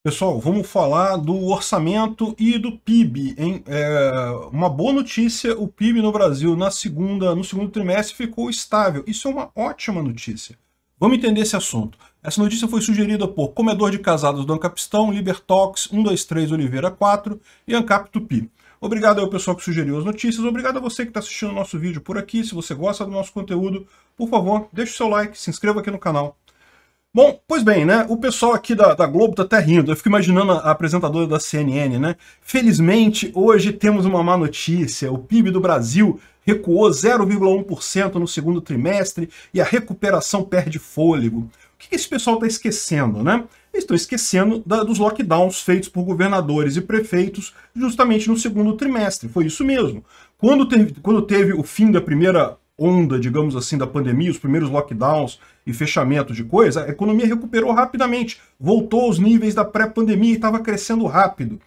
Pessoal, vamos falar do orçamento e do PIB. Hein? É, uma boa notícia, o PIB no Brasil na segunda, no segundo trimestre ficou estável. Isso é uma ótima notícia. Vamos entender esse assunto. Essa notícia foi sugerida por Comedor de Casados do Ancapistão, Libertox, 123 Oliveira 4 e Ancap Tupi. Obrigado ao pessoal que sugeriu as notícias, obrigado a você que está assistindo o nosso vídeo por aqui. Se você gosta do nosso conteúdo, por favor, deixe o seu like, se inscreva aqui no canal Bom, pois bem, né? O pessoal aqui da, da Globo tá até rindo. Eu fico imaginando a, a apresentadora da CNN, né? Felizmente, hoje temos uma má notícia. O PIB do Brasil recuou 0,1% no segundo trimestre e a recuperação perde fôlego. O que esse pessoal está esquecendo, né? Eles estão esquecendo da, dos lockdowns feitos por governadores e prefeitos justamente no segundo trimestre. Foi isso mesmo. Quando teve, quando teve o fim da primeira onda, digamos assim, da pandemia, os primeiros lockdowns e fechamentos de coisa, a economia recuperou rapidamente, voltou aos níveis da pré-pandemia e estava crescendo rápido. O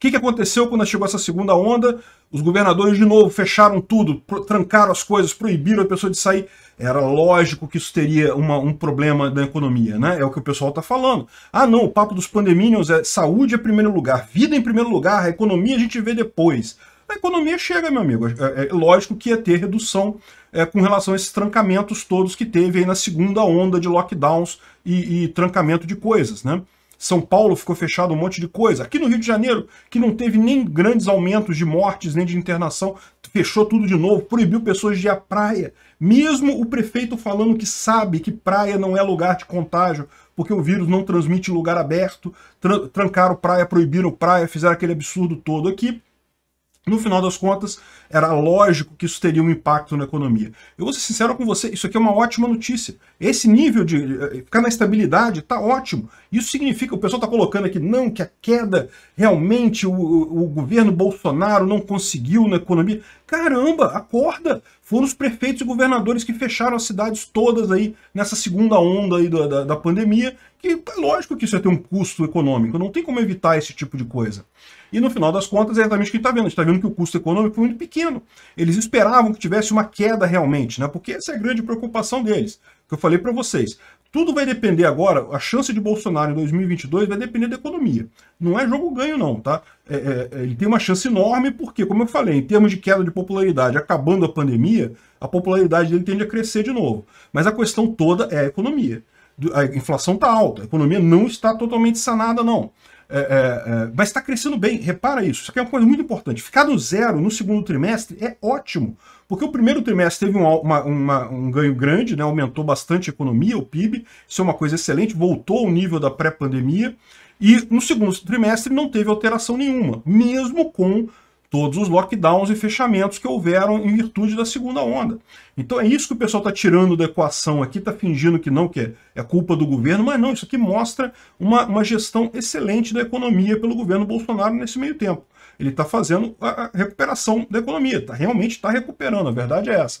que, que aconteceu quando chegou essa segunda onda? Os governadores, de novo, fecharam tudo, trancaram as coisas, proibiram a pessoa de sair. Era lógico que isso teria uma, um problema da economia, né? É o que o pessoal está falando. Ah, não, o papo dos pandemínios é saúde em primeiro lugar, vida em primeiro lugar, a economia a gente vê depois a economia chega, meu amigo. É, é, é lógico que ia ter redução é, com relação a esses trancamentos todos que teve aí na segunda onda de lockdowns e, e trancamento de coisas, né? São Paulo ficou fechado um monte de coisa. Aqui no Rio de Janeiro, que não teve nem grandes aumentos de mortes, nem de internação, fechou tudo de novo, proibiu pessoas de ir à praia. Mesmo o prefeito falando que sabe que praia não é lugar de contágio, porque o vírus não transmite em lugar aberto, trancaram praia, proibiram praia, fizeram aquele absurdo todo aqui. No final das contas, era lógico que isso teria um impacto na economia. Eu vou ser sincero com você, isso aqui é uma ótima notícia. Esse nível de eh, eh, ficar na estabilidade está ótimo. Isso significa, o pessoal está colocando aqui, não, que a queda, realmente o, o, governo Bolsonaro não conseguiu na economia. Caramba, acorda! Foram os prefeitos e governadores que fecharam as cidades todas aí nessa segunda onda aí da, da, da pandemia que é lógico que isso ia ter um custo econômico, não tem como evitar esse tipo de coisa. E no final das contas é exatamente o que está vendo. A gente está vendo que o custo econômico foi muito pequeno. Eles esperavam que tivesse uma queda realmente, né? porque essa é a grande preocupação deles. Que eu falei para vocês, tudo vai depender agora, a chance de Bolsonaro em 2022 vai depender da economia. Não é jogo ganho não, tá? É, é, é, ele tem uma chance enorme porque, como eu falei, em termos de queda de popularidade, acabando a pandemia, a popularidade dele tende a crescer de novo. Mas a questão toda é a economia a inflação está alta, a economia não está totalmente sanada, não. É, é, é, mas está crescendo bem, repara isso. Isso aqui é uma coisa muito importante. Ficar no zero no segundo trimestre é ótimo, porque o primeiro trimestre teve um, uma, uma, um ganho grande, né? aumentou bastante a economia, o PIB, isso é uma coisa excelente, voltou ao nível da pré-pandemia. E no segundo trimestre não teve alteração nenhuma, mesmo com todos os lockdowns e fechamentos que houveram em virtude da segunda onda. Então é isso que o pessoal está tirando da equação aqui, está fingindo que não, que é culpa do governo, mas não, isso aqui mostra uma, uma gestão excelente da economia pelo governo Bolsonaro nesse meio tempo. Ele está fazendo a recuperação da economia, tá, realmente está recuperando, a verdade é essa.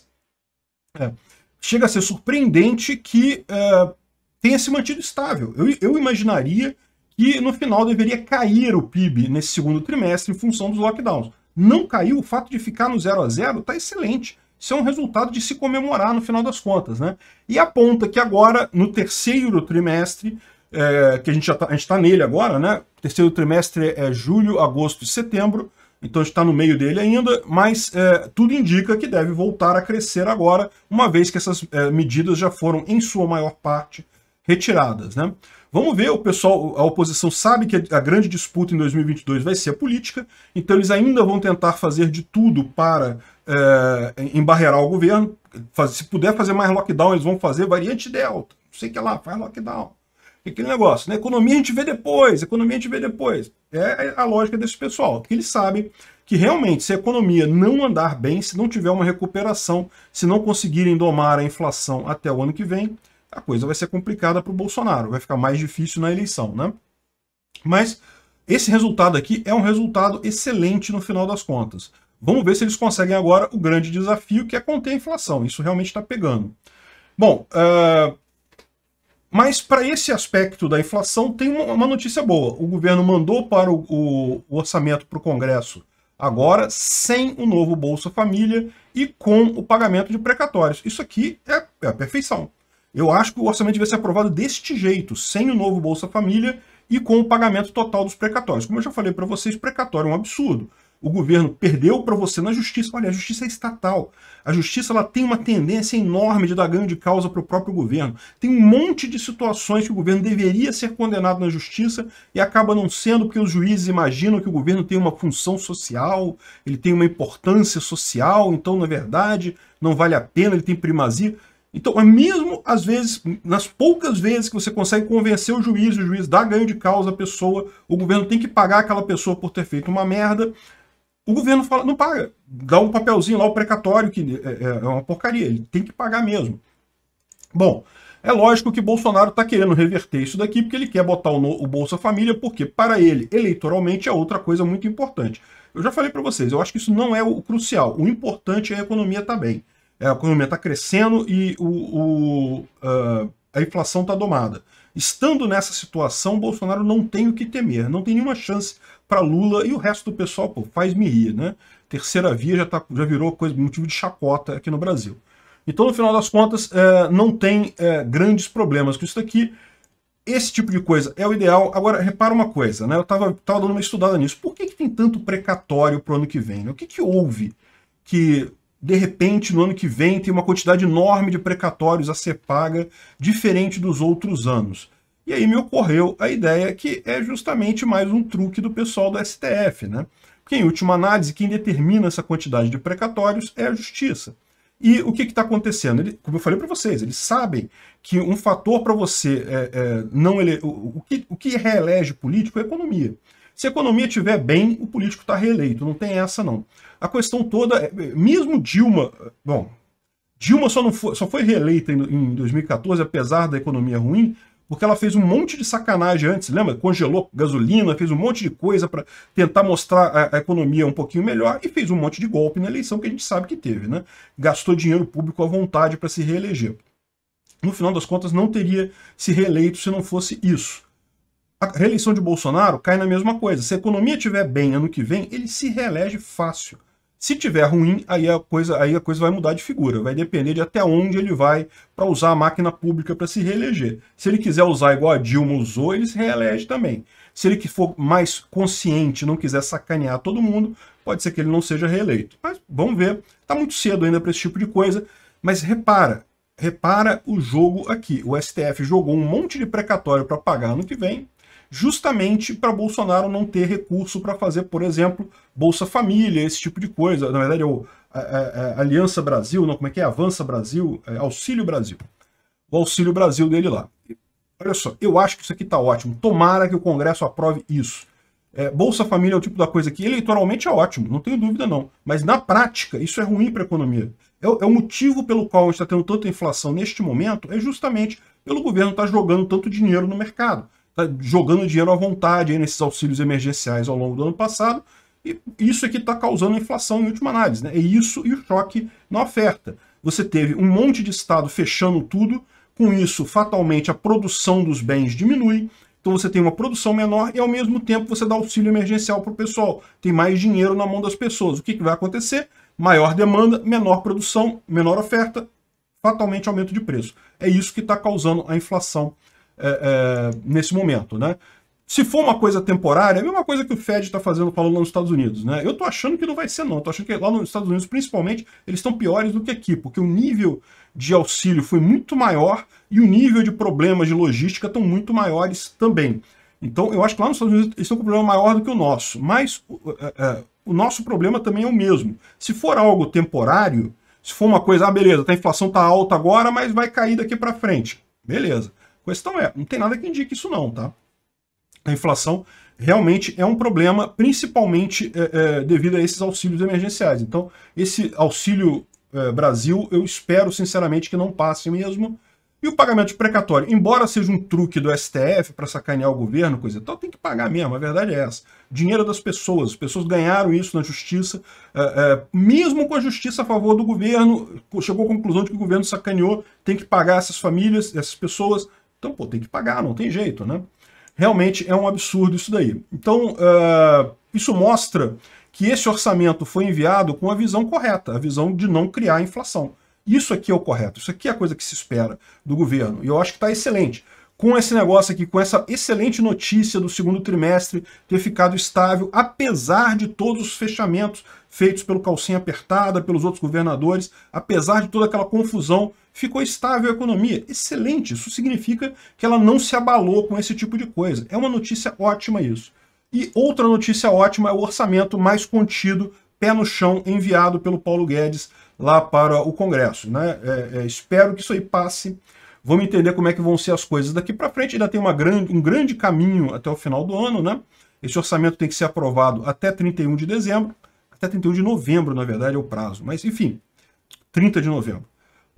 É. Chega a ser surpreendente que é, tenha se mantido estável. eu, eu imaginaria que no final deveria cair o PIB nesse segundo trimestre em função dos lockdowns não caiu, o fato de ficar no 0 a 0 está excelente. Isso é um resultado de se comemorar no final das contas. Né? E aponta que agora, no terceiro trimestre, é, que a gente já está tá nele agora, né? terceiro trimestre é julho, agosto e setembro, então está no meio dele ainda, mas é, tudo indica que deve voltar a crescer agora, uma vez que essas é, medidas já foram, em sua maior parte, retiradas. Né? Vamos ver, o pessoal, a oposição sabe que a grande disputa em 2022 vai ser a política, então eles ainda vão tentar fazer de tudo para é, embarrear o governo. se puder fazer mais lockdown, eles vão fazer variante delta, não sei o que lá, faz lockdown. É aquele negócio, né? Economia a gente vê depois, economia a gente vê depois. É a lógica desse pessoal, que eles sabem que realmente, se a economia não andar bem, se não tiver uma recuperação, se não conseguirem domar a inflação até o ano que vem, a coisa vai ser complicada para o Bolsonaro, vai ficar mais difícil na eleição, né? Mas esse resultado aqui é um resultado excelente no final das contas. Vamos ver se eles conseguem agora o grande desafio, que é conter a inflação. Isso realmente está pegando. Bom, uh, mas para esse aspecto da inflação, tem uma notícia boa. O governo mandou para o, o, orçamento para o Congresso agora, sem o novo Bolsa Família e com o pagamento de precatórios. Isso aqui é, é a perfeição. Eu acho que o orçamento devia ser aprovado deste jeito, sem o novo Bolsa Família e com o pagamento total dos precatórios. Como eu já falei para vocês, precatório é um absurdo. O governo perdeu para você na justiça. Olha, a justiça é estatal. A justiça ela tem uma tendência enorme de dar ganho de causa para o próprio governo. Tem um monte de situações que o governo deveria ser condenado na justiça e acaba não sendo porque os juízes imaginam que o governo tem uma função social, ele tem uma importância social, então, na verdade, não vale a pena, ele tem primazia. Então, é mesmo às vezes, nas poucas vezes que você consegue convencer o juiz, o juiz dá ganho de causa à pessoa, o governo tem que pagar aquela pessoa por ter feito uma merda, o governo fala, não paga, dá um papelzinho lá, o precatório, que é, é, é uma porcaria, ele tem que pagar mesmo. Bom, é lógico que Bolsonaro está querendo reverter isso daqui porque ele quer botar o, no, o Bolsa Família, porque para ele, eleitoralmente, é outra coisa muito importante. Eu já falei para vocês, eu acho que isso não é o crucial, o importante é a economia estar tá bem. É, a economia está crescendo e o, o, uh, a inflação está domada. Estando nessa situação, Bolsonaro não tem o que temer, não tem nenhuma chance para Lula e o resto do pessoal, pô, faz-me rir, né? Terceira via já, tá, já virou coisa, motivo de chacota aqui no Brasil. Então, no final das contas, é, não tem é, grandes problemas com isso daqui. Esse tipo de coisa é o ideal. Agora, repara uma coisa, né? Eu estava dando uma estudada nisso. Por que, que tem tanto precatório para o ano que vem? Né? O que, que houve que de repente, no ano que vem, tem uma quantidade enorme de precatórios a ser paga, diferente dos outros anos. E aí me ocorreu a ideia que é justamente mais um truque do pessoal do STF, né? Porque, em última análise, quem determina essa quantidade de precatórios é a justiça. E o que está acontecendo? Ele, como eu falei para vocês, eles sabem que um fator para você é, é, não O, o, que, o que reelege político é a economia. Se a economia estiver bem, o político está reeleito. Não tem essa, não. A questão toda, é, mesmo Dilma, bom, Dilma só, não foi, só foi reeleita em, em 2014, apesar da economia ruim, porque ela fez um monte de sacanagem antes, lembra? Congelou gasolina, fez um monte de coisa para tentar mostrar a, a, economia um pouquinho melhor e fez um monte de golpe na eleição que a gente sabe que teve, né? Gastou dinheiro público à vontade para se reeleger. No final das contas, não teria se reeleito se não fosse isso. A reeleição de Bolsonaro cai na mesma coisa. Se a economia estiver bem ano que vem, ele se reelege fácil. Se tiver ruim, aí a coisa, aí a coisa vai mudar de figura. Vai depender de até onde ele vai para usar a máquina pública para se reeleger. Se ele quiser usar igual a Dilma usou, ele se reelege também. Se ele que for mais consciente, não quiser sacanear todo mundo, pode ser que ele não seja reeleito. Mas vamos ver. Está muito cedo ainda para esse tipo de coisa. Mas repara, repara o jogo aqui. O STF jogou um monte de precatório para pagar ano que vem justamente para Bolsonaro não ter recurso para fazer, por exemplo, Bolsa Família, esse tipo de coisa. Na verdade, é o a, Aliança Brasil, não, como é que é? Avança Brasil, é, Auxílio Brasil. O Auxílio Brasil dele lá. Olha só, eu acho que isso aqui está ótimo. Tomara que o Congresso aprove isso. É, Bolsa Família é o tipo da coisa que eleitoralmente é ótimo, não tenho dúvida não. Mas na prática, isso é ruim para a economia. É o, é, o motivo pelo qual a gente está tendo tanta inflação neste momento, é justamente pelo governo estar tá jogando tanto dinheiro no mercado tá jogando dinheiro à vontade aí nesses auxílios emergenciais ao longo do ano passado, e isso é que está causando inflação em última análise. Né? É isso e o choque na oferta. Você teve um monte de estado fechando tudo, com isso, fatalmente, a produção dos bens diminui, então você tem uma produção menor e ao mesmo tempo você dá auxílio emergencial para o pessoal. Tem mais dinheiro na mão das pessoas. O que, que vai acontecer? Maior demanda, menor produção, menor oferta, fatalmente aumento de preço. É isso que está causando a inflação é, é, nesse momento, né? Se for uma coisa temporária, é a mesma coisa que o Fed está fazendo, falando lá nos Estados Unidos, né? Eu tô achando que não vai ser, não. Eu tô achando que lá nos Estados Unidos, principalmente, eles estão piores do que aqui, porque o nível de auxílio foi muito maior e o nível de problemas de logística estão muito maiores também. Então, eu acho que lá nos Estados Unidos eles estão com um problema maior do que o nosso, mas o é, é, é, nosso problema também é o mesmo. Se for algo temporário, se for uma coisa, ah, beleza, tá, a inflação tá alta agora, mas vai cair daqui para frente. Beleza questão é, não tem nada que indique isso não, tá? A inflação realmente é um problema, principalmente é, é, devido a esses auxílios emergenciais. Então, esse auxílio é, Brasil, eu espero sinceramente que não passe mesmo. E o pagamento de precatório, embora seja um truque do STF para sacanear o governo, coisa tal, tem que pagar mesmo, a verdade é essa. Dinheiro das pessoas, as pessoas ganharam isso na justiça, é, é, mesmo com a justiça a favor do governo, chegou à conclusão de que o governo sacaneou, tem que pagar essas famílias, essas pessoas, então, pô, tem que pagar, não tem jeito, né? Realmente é um absurdo isso daí. Então, uh, isso mostra que esse orçamento foi enviado com a visão correta, a visão de não criar inflação. Isso aqui é o correto, isso aqui é a coisa que se espera do governo. E eu acho que está excelente. Com esse negócio aqui, com essa excelente notícia do segundo trimestre ter ficado estável, apesar de todos os fechamentos feitos pelo Calcinha Apertada, pelos outros governadores, apesar de toda aquela confusão ficou estável a economia. Excelente, isso significa que ela não se abalou com esse tipo de coisa. É uma notícia ótima isso. E outra notícia ótima é o orçamento mais contido, pé no chão, enviado pelo Paulo Guedes lá para o Congresso. Né? É, é, espero que isso aí passe. Vamos entender como é que vão ser as coisas daqui para frente. Ainda tem grande, um grande caminho até o final do ano. Né? Esse orçamento tem que ser aprovado até 31 de dezembro. Até 31 de novembro, na verdade, é o prazo. Mas, enfim, 30 de novembro.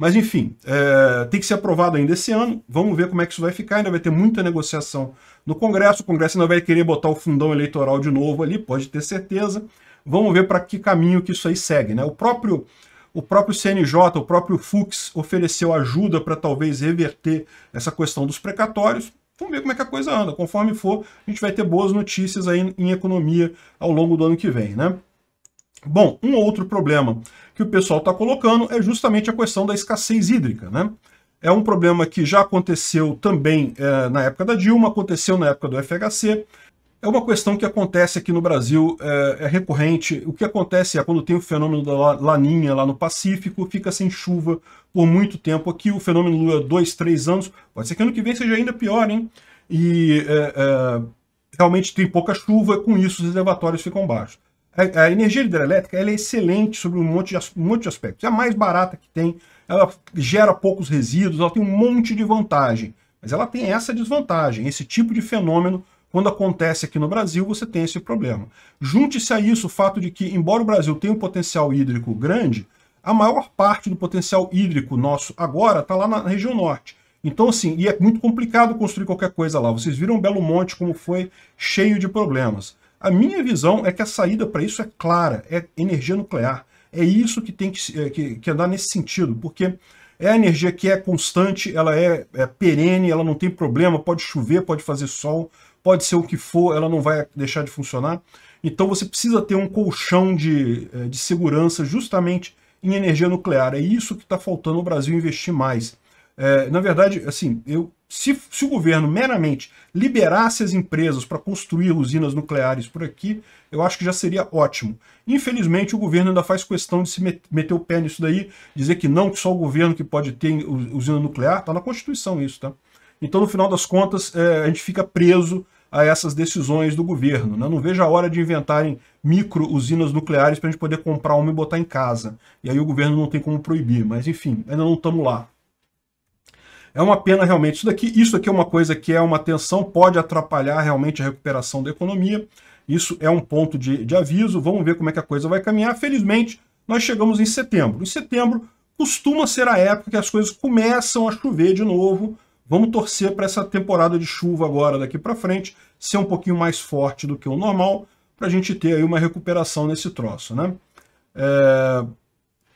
Mas, enfim, é, tem que ser aprovado ainda esse ano. Vamos ver como é que isso vai ficar. Ainda vai ter muita negociação no Congresso. O Congresso ainda vai querer botar o fundão eleitoral de novo ali, pode ter certeza. Vamos ver para que caminho que isso aí segue. Né? O, próprio, o próprio CNJ, o próprio Fux, ofereceu ajuda para talvez reverter essa questão dos precatórios. Vamos ver como é que a coisa anda. Conforme for, a gente vai ter boas notícias aí em economia ao longo do ano que vem. Né? Bom, um outro problema que o pessoal está colocando é justamente a questão da escassez hídrica. Né? É um problema que já aconteceu também é, na época da Dilma, aconteceu na época do FHC. É uma questão que acontece aqui no Brasil, é, é recorrente. O que acontece é quando tem o fenômeno da laninha lá no Pacífico, fica sem chuva por muito tempo aqui. O fenômeno dura dois, três anos. Pode ser que ano que vem seja ainda pior, hein? E é, realmente tem pouca chuva, com isso os reservatórios ficam baixos. A, energia hidrelétrica ela é excelente sobre um monte, de, um monte de aspectos. É a mais barata que tem, ela gera poucos resíduos, ela tem um monte de vantagem. Mas ela tem essa desvantagem, esse tipo de fenômeno quando acontece aqui no Brasil, você tem esse problema. Junte-se a isso o fato de que, embora o Brasil tenha um potencial hídrico grande, a maior parte do potencial hídrico nosso agora está lá na região norte. Então, assim, e é muito complicado construir qualquer coisa lá. Vocês viram Belo Monte como foi cheio de problemas. A minha visão é que a saída para isso é clara, é energia nuclear. É isso que tem que, é, que, que andar nesse sentido, porque é a energia que é constante, ela é, é, perene, ela não tem problema, pode chover, pode fazer sol, pode ser o que for, ela não vai deixar de funcionar. Então você precisa ter um colchão de, é, de segurança justamente em energia nuclear. É isso que está faltando o Brasil investir mais. É, na verdade, assim, eu se, se o governo meramente liberasse as empresas para construir usinas nucleares por aqui, eu acho que já seria ótimo. Infelizmente, o governo ainda faz questão de se meter o pé nisso daí, dizer que não, que só o governo que pode ter usina nuclear, está na Constituição isso, tá? Então, no final das contas, é, a gente fica preso a essas decisões do governo. Né? Não vejo a hora de inventarem micro usinas nucleares para a gente poder comprar uma e botar em casa. E aí o governo não tem como proibir, mas enfim, ainda não estamos lá. É uma pena realmente isso daqui. Isso aqui é uma coisa que é uma tensão, pode atrapalhar realmente a recuperação da economia. Isso é um ponto de, de aviso. Vamos ver como é que a coisa vai caminhar. Felizmente, nós chegamos em setembro. Em setembro costuma ser a época que as coisas começam a chover de novo. Vamos torcer para essa temporada de chuva agora daqui para frente ser um pouquinho mais forte do que o normal para a gente ter aí uma recuperação nesse troço, né? É...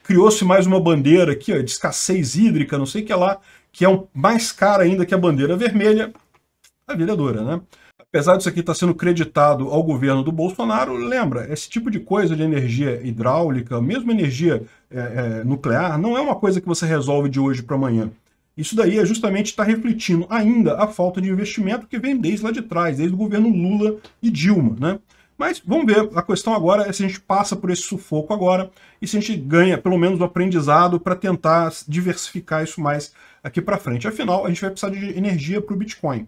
Criou-se mais uma bandeira aqui ó, de escassez hídrica, não sei o que lá que é um, mais cara ainda que a bandeira vermelha, a vereadora, né? Apesar disso aqui estar tá sendo creditado ao governo do Bolsonaro, lembra, esse tipo de coisa de energia hidráulica, mesmo energia é, é, nuclear, não é uma coisa que você resolve de hoje para amanhã. Isso daí é justamente está refletindo ainda a falta de investimento que vem desde lá de trás, desde o governo Lula e Dilma, né? Mas vamos ver, a questão agora é se a gente passa por esse sufoco agora e se a gente ganha pelo menos o um aprendizado para tentar diversificar isso mais aqui para frente. Afinal, a gente vai precisar de energia para o Bitcoin.